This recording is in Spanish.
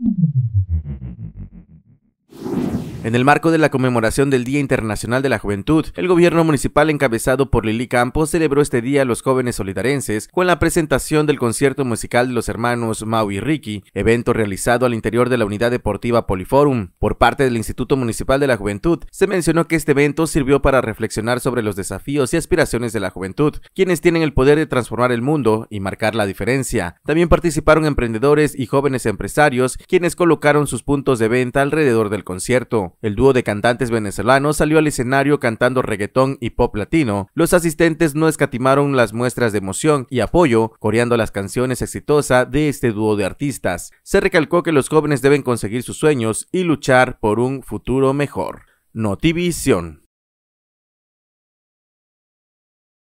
Mm-hmm. En el marco de la conmemoración del Día Internacional de la Juventud, el gobierno municipal encabezado por Lili Campos celebró este día a los jóvenes solidarenses con la presentación del concierto musical de los hermanos Mau y Ricky, evento realizado al interior de la unidad deportiva Poliforum. Por parte del Instituto Municipal de la Juventud, se mencionó que este evento sirvió para reflexionar sobre los desafíos y aspiraciones de la juventud, quienes tienen el poder de transformar el mundo y marcar la diferencia. También participaron emprendedores y jóvenes empresarios, quienes colocaron sus puntos de venta alrededor del concierto. El dúo de cantantes venezolanos salió al escenario cantando reggaetón y pop latino. Los asistentes no escatimaron las muestras de emoción y apoyo, coreando las canciones exitosas de este dúo de artistas. Se recalcó que los jóvenes deben conseguir sus sueños y luchar por un futuro mejor. Notivision